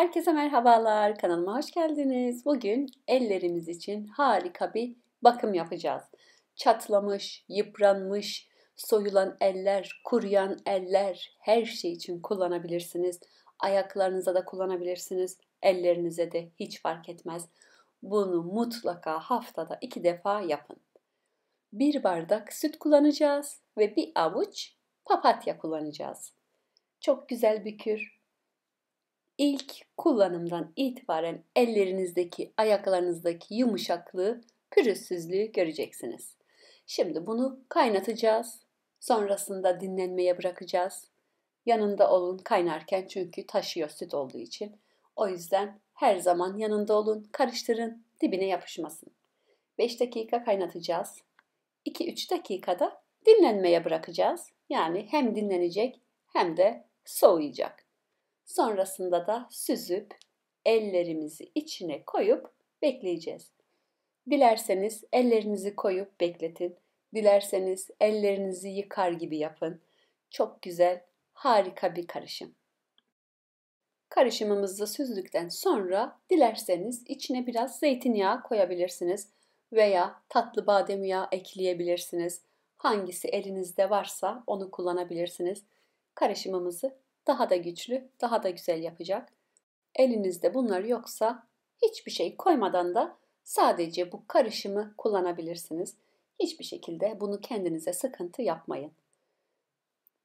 Herkese merhabalar. Kanalıma hoş geldiniz. Bugün ellerimiz için harika bir bakım yapacağız. Çatlamış, yıpranmış, soyulan eller, kuruyan eller her şey için kullanabilirsiniz. Ayaklarınıza da kullanabilirsiniz. Ellerinize de hiç fark etmez. Bunu mutlaka haftada iki defa yapın. Bir bardak süt kullanacağız ve bir avuç papatya kullanacağız. Çok güzel bir kür, ilk kullanımdan itibaren ellerinizdeki, ayaklarınızdaki yumuşaklığı, pürüzsüzlüğü göreceksiniz. Şimdi bunu kaynatacağız. Sonrasında dinlenmeye bırakacağız. Yanında olun kaynarken çünkü taşıyor süt olduğu için. O yüzden her zaman yanında olun, karıştırın, dibine yapışmasın. 5 dakika kaynatacağız. 2-3 dakikada dinlenmeye bırakacağız. Yani hem dinlenecek hem de soğuyacak. Sonrasında da süzüp ellerimizi içine koyup bekleyeceğiz. Dilerseniz ellerinizi koyup bekletin. Dilerseniz ellerinizi yıkar gibi yapın. Çok güzel, harika bir karışım. Karışımımızı süzdükten sonra dilerseniz içine biraz zeytinyağı koyabilirsiniz veya tatlı badem yağı ekleyebilirsiniz. Hangisi elinizde varsa onu kullanabilirsiniz. Karışımımızı daha da güçlü, daha da güzel yapacak. Elinizde bunlar yoksa hiçbir şey koymadan da sadece bu karışımı kullanabilirsiniz. Hiçbir şekilde bunu kendinize sıkıntı yapmayın.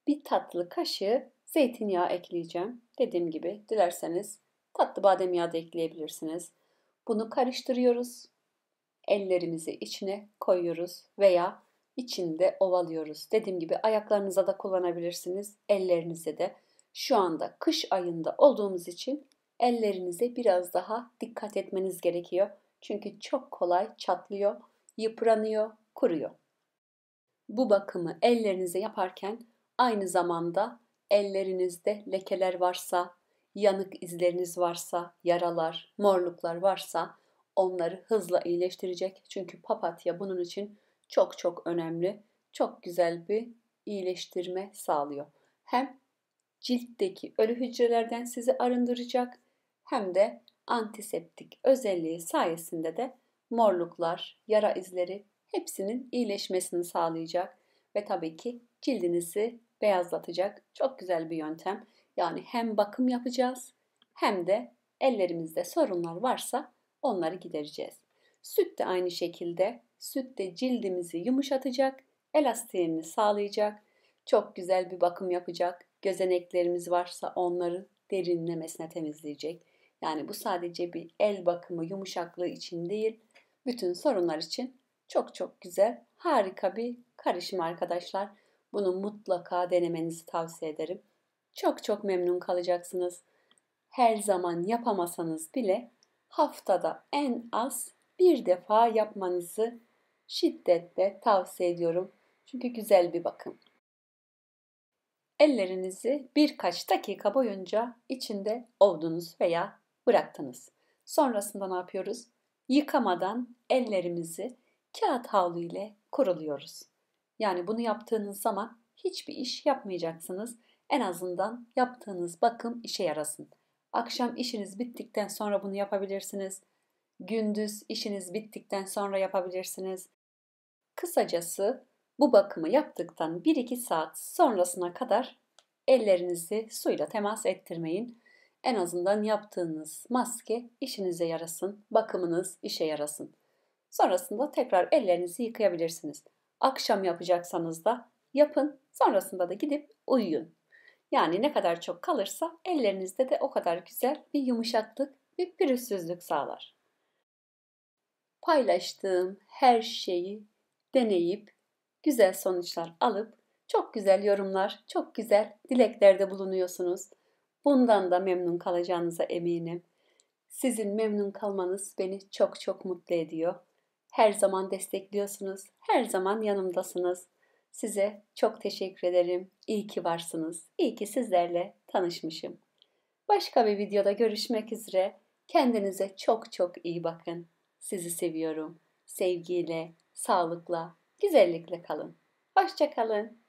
Bir tatlı kaşığı zeytinyağı ekleyeceğim. Dediğim gibi dilerseniz tatlı badem yağı da ekleyebilirsiniz. Bunu karıştırıyoruz. Ellerimizi içine koyuyoruz veya içinde ovalıyoruz. Dediğim gibi ayaklarınıza da kullanabilirsiniz, ellerinize de. Şu anda kış ayında olduğumuz için ellerinize biraz daha dikkat etmeniz gerekiyor. Çünkü çok kolay çatlıyor, yıpranıyor, kuruyor. Bu bakımı ellerinize yaparken aynı zamanda ellerinizde lekeler varsa, yanık izleriniz varsa, yaralar, morluklar varsa onları hızla iyileştirecek. Çünkü papatya bunun için çok çok önemli, çok güzel bir iyileştirme sağlıyor. Hem ciltteki ölü hücrelerden sizi arındıracak hem de antiseptik özelliği sayesinde de morluklar, yara izleri hepsinin iyileşmesini sağlayacak ve tabii ki cildinizi beyazlatacak çok güzel bir yöntem. Yani hem bakım yapacağız hem de ellerimizde sorunlar varsa onları gidereceğiz. Süt de aynı şekilde. Süt de cildimizi yumuşatacak, elastiğini sağlayacak, çok güzel bir bakım yapacak gözeneklerimiz varsa onları derinlemesine temizleyecek. Yani bu sadece bir el bakımı yumuşaklığı için değil, bütün sorunlar için çok çok güzel, harika bir karışım arkadaşlar. Bunu mutlaka denemenizi tavsiye ederim. Çok çok memnun kalacaksınız. Her zaman yapamasanız bile haftada en az bir defa yapmanızı şiddetle tavsiye ediyorum. Çünkü güzel bir bakım. Ellerinizi birkaç dakika boyunca içinde ovdunuz veya bıraktınız. Sonrasında ne yapıyoruz? Yıkamadan ellerimizi kağıt havlu ile kuruluyoruz. Yani bunu yaptığınız zaman hiçbir iş yapmayacaksınız. En azından yaptığınız bakım işe yarasın. Akşam işiniz bittikten sonra bunu yapabilirsiniz. Gündüz işiniz bittikten sonra yapabilirsiniz. Kısacası bu bakımı yaptıktan 1-2 saat sonrasına kadar ellerinizi suyla temas ettirmeyin. En azından yaptığınız maske işinize yarasın, bakımınız işe yarasın. Sonrasında tekrar ellerinizi yıkayabilirsiniz. Akşam yapacaksanız da yapın, sonrasında da gidip uyuyun. Yani ne kadar çok kalırsa ellerinizde de o kadar güzel bir yumuşaklık, bir pürüzsüzlük sağlar. Paylaştığım her şeyi deneyip güzel sonuçlar alıp çok güzel yorumlar, çok güzel dileklerde bulunuyorsunuz. Bundan da memnun kalacağınıza eminim. Sizin memnun kalmanız beni çok çok mutlu ediyor. Her zaman destekliyorsunuz, her zaman yanımdasınız. Size çok teşekkür ederim. İyi ki varsınız. İyi ki sizlerle tanışmışım. Başka bir videoda görüşmek üzere. Kendinize çok çok iyi bakın. Sizi seviyorum. Sevgiyle, sağlıkla, Güzellikle kalın. Hoşçakalın.